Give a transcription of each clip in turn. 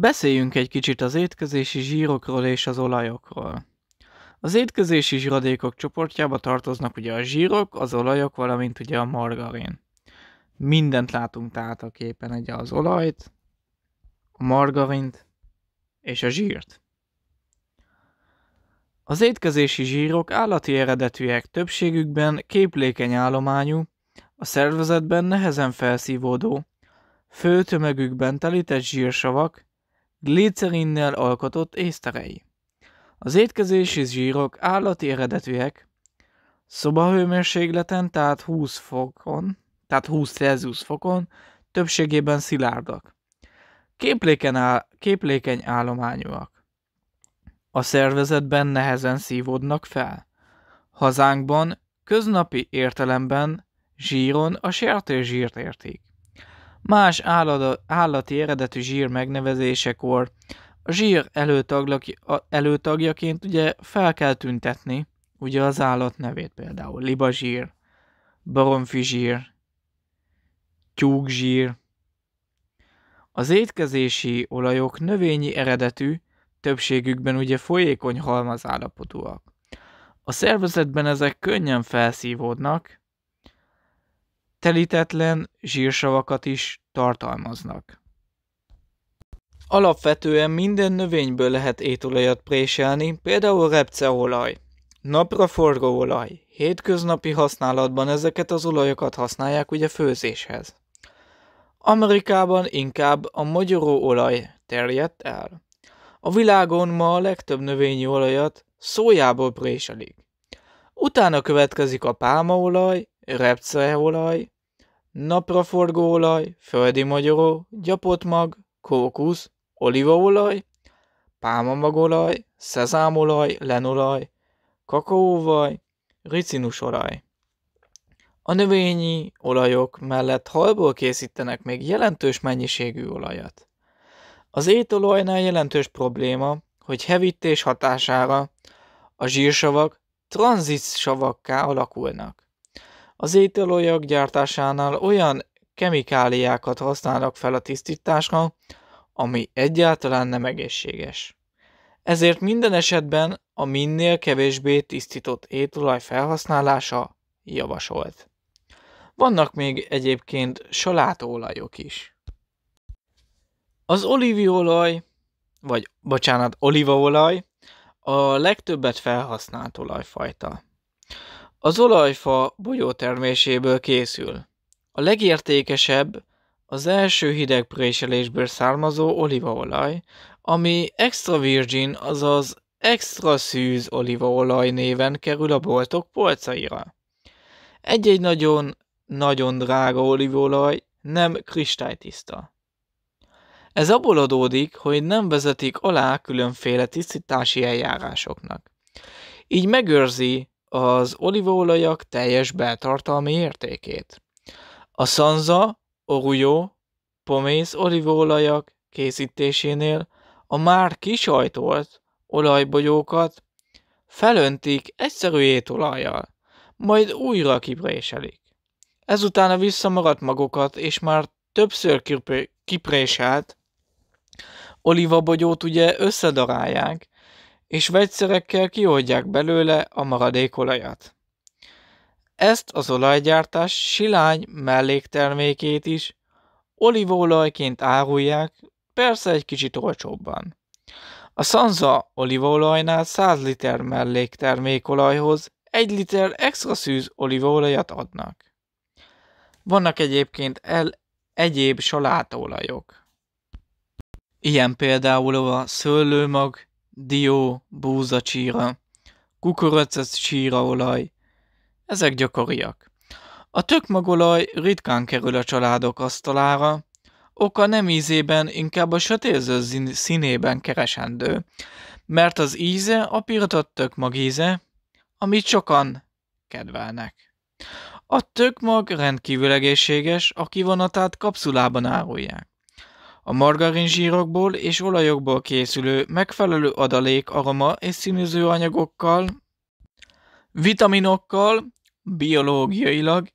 Beszéljünk egy kicsit az étkezési zsírokról és az olajokról. Az étkezési zsíradékok csoportjába tartoznak ugye a zsírok, az olajok, valamint ugye a margarin. Mindent látunk tehát a képen, ugye az olajt, a margarint és a zsírt. Az étkezési zsírok állati eredetűek többségükben képlékeny állományú, a szervezetben nehezen felszívódó, fő tömegükben telített zsírsavak, glicerinnel alkotott észterei. Az étkezési zsírok állati eredetűek, szobahőmérsékleten, tehát 20 fokon, tehát 20 Celsius fokon, többségében szilárdak. Képléken áll, képlékeny állományúak. A szervezetben nehezen szívódnak fel. Hazánkban, köznapi értelemben zsíron a zsírt értik. Más állada, állati eredetű zsír megnevezésekor a zsír előtaglaki, előtagjaként ugye fel kell tüntetni ugye az állat nevét például. Libazsír, baromfizsír, tyúkzsír. Az étkezési olajok növényi eredetű, többségükben ugye folyékony halmazállapotúak. A szervezetben ezek könnyen felszívódnak, telítetlen zsírsavakat is tartalmaznak. Alapvetően minden növényből lehet étolajat préselni, például repceolaj, napraforgó olaj. Hétköznapi használatban ezeket az olajokat használják ugye főzéshez. Amerikában inkább a magyaró olaj terjedt el. A világon ma a legtöbb növényi olajat szójából préselik. Utána következik a pálmaolaj, repceolaj, napraforgóolaj, földi magyaró, mag, kókusz, olívaolaj, pálmamagolaj, szezámolaj, lenolaj, kakaóvaj, ricinusolaj. A növényi olajok mellett halból készítenek még jelentős mennyiségű olajat. Az étolajnál jelentős probléma, hogy hevítés hatására a zsírsavak tranzitsavakká alakulnak. Az ételolajok gyártásánál olyan kemikáliákat használnak fel a tisztításra, ami egyáltalán nem egészséges. Ezért minden esetben a minél kevésbé tisztított étolaj felhasználása javasolt. Vannak még egyébként salátaolajok is. Az olívióolaj, vagy bocsánat, olívaolaj a legtöbbet felhasznált olajfajta. Az olajfa bogyóterméséből készül. A legértékesebb az első hidegpréselésből származó olívaolaj, ami extra virgin, azaz extra szűz olívaolaj néven kerül a boltok polcaira. Egy-egy nagyon-nagyon drága olívaolaj nem kristálytiszta. Ez abból adódik, hogy nem vezetik alá különféle tisztítási eljárásoknak. Így megőrzi az olívaolajak teljes beltartalmi értékét. A szanza, Orujó, Pomész olívaolajak készítésénél a már kisajtolt olajbogyókat felöntik egyszerű étolajjal, majd újra kipréselik. Ezután a visszamaradt magokat és már többször kipréselt olívabogyót ugye összedarálják, és vegyszerekkel kioldják belőle a maradék olajat. Ezt az olajgyártás silány melléktermékét is olívóolajként árulják, persze egy kicsit olcsóbban. A Sanza olívóolajnál 100 liter melléktermékolajhoz 1 liter extra szűz olívóolajat adnak. Vannak egyébként el egyéb salátaolajok. Ilyen például a szőlőmag, dió, csíra, kukoricas csíraolaj, ezek gyakoriak. A tökmagolaj ritkán kerül a családok asztalára, oka nem ízében, inkább a sötétző színében keresendő, mert az íze a pirtott tökmag íze, amit sokan kedvelnek. A tökmag rendkívül egészséges, a kivonatát kapszulában árulják. A margarin zsírokból és olajokból készülő megfelelő adalék aroma és színűző anyagokkal, vitaminokkal, biológiailag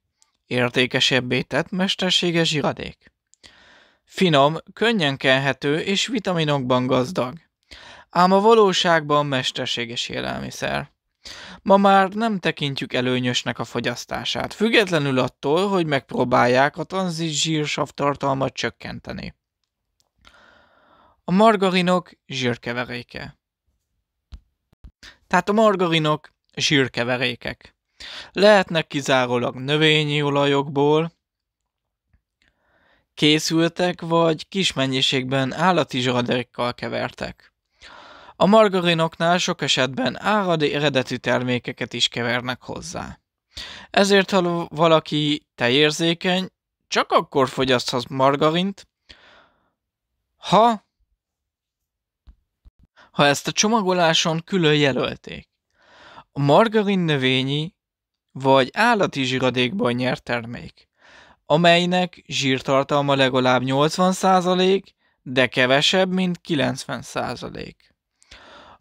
értékesebbé tett mesterséges zsiradék. Finom, könnyen kenhető és vitaminokban gazdag. Ám a valóságban mesterséges élelmiszer. Ma már nem tekintjük előnyösnek a fogyasztását, függetlenül attól, hogy megpróbálják a tranzit zsírsav tartalmat csökkenteni a margarinok zsírkeveréke. Tehát a margarinok zsírkeverékek. Lehetnek kizárólag növényi olajokból, készültek, vagy kis mennyiségben állati zsaderékkal kevertek. A margarinoknál sok esetben áradi eredeti termékeket is kevernek hozzá. Ezért, ha valaki tejérzékeny, csak akkor fogyaszthat margarint, ha ha ezt a csomagoláson külön jelölték. A margarin növényi vagy állati zsiradékban nyert termék, amelynek zsírtartalma legalább 80%, de kevesebb, mint 90%.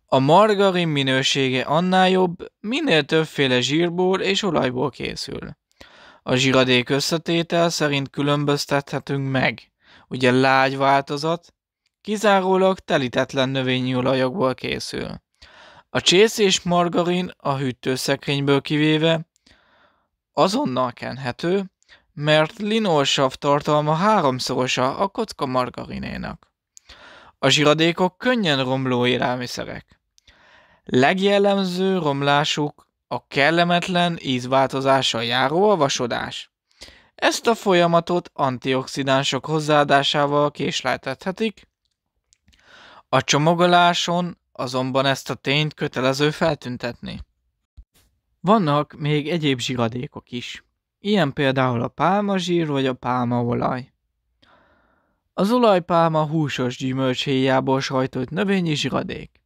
A margarin minősége annál jobb, minél többféle zsírból és olajból készül. A zsiradék összetétel szerint különböztethetünk meg, ugye lágy változat Kizárólag telítetlen növényi olajokból készül. A csész és margarin a hűtőszekrényből kivéve azonnal kenhető, mert linolsav tartalma háromszorosa a kocka margarinénak. A zsiradékok könnyen romló élelmiszerek. Legjellemző romlásuk a kellemetlen ízváltozása járó vasodás. Ezt a folyamatot antioxidánsok hozzáadásával késleltethetik, a csomagoláson azonban ezt a tényt kötelező feltüntetni. Vannak még egyéb zsiradékok is, ilyen például a pálmazsír vagy a pálmaolaj. Az olajpálma húsos gyümölcshéjából sajtott növényi zsiradék.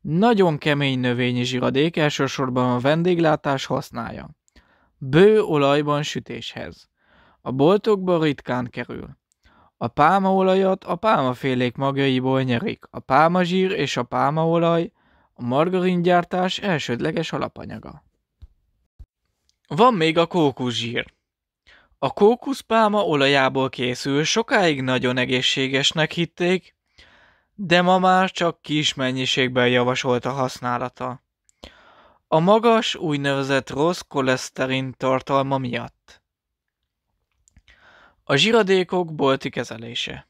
Nagyon kemény növényi zsiradék elsősorban a vendéglátás használja. Bő olajban sütéshez. A boltokban ritkán kerül. A pálmaolajat a pálmafélék magjaiból nyerik, a pálmazsír és a pálmaolaj a margarin gyártás elsődleges alapanyaga. Van még a kókuszsír. A kókuszpálma olajából készül, sokáig nagyon egészségesnek hitték, de ma már csak kis mennyiségben javasolt a használata. A magas úgynevezett rossz koleszterin tartalma miatt. A zsiradékok bolti kezelése.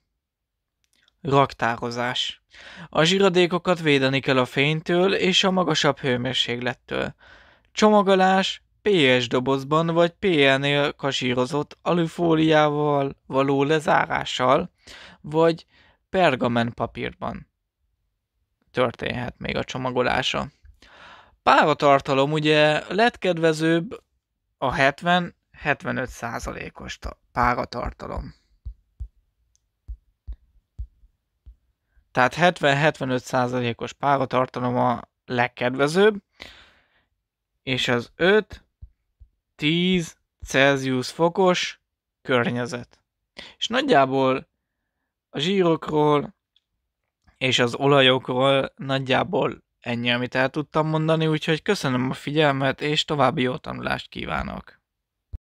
Raktározás. A zsiradékokat védeni kell a fénytől és a magasabb hőmérséklettől. Csomagolás PS dobozban vagy PL-nél kasírozott alufóliával való lezárással, vagy pergamen papírban. Történhet még a csomagolása. Páratartalom ugye lett kedvezőbb a 70 75%-os páratartalom. Tehát 70-75%-os páratartalom a legkedvezőbb, és az 5-10 Celsius fokos környezet. És nagyjából a zsírokról és az olajokról nagyjából ennyi, amit el tudtam mondani, úgyhogy köszönöm a figyelmet, és további jó tanulást kívánok!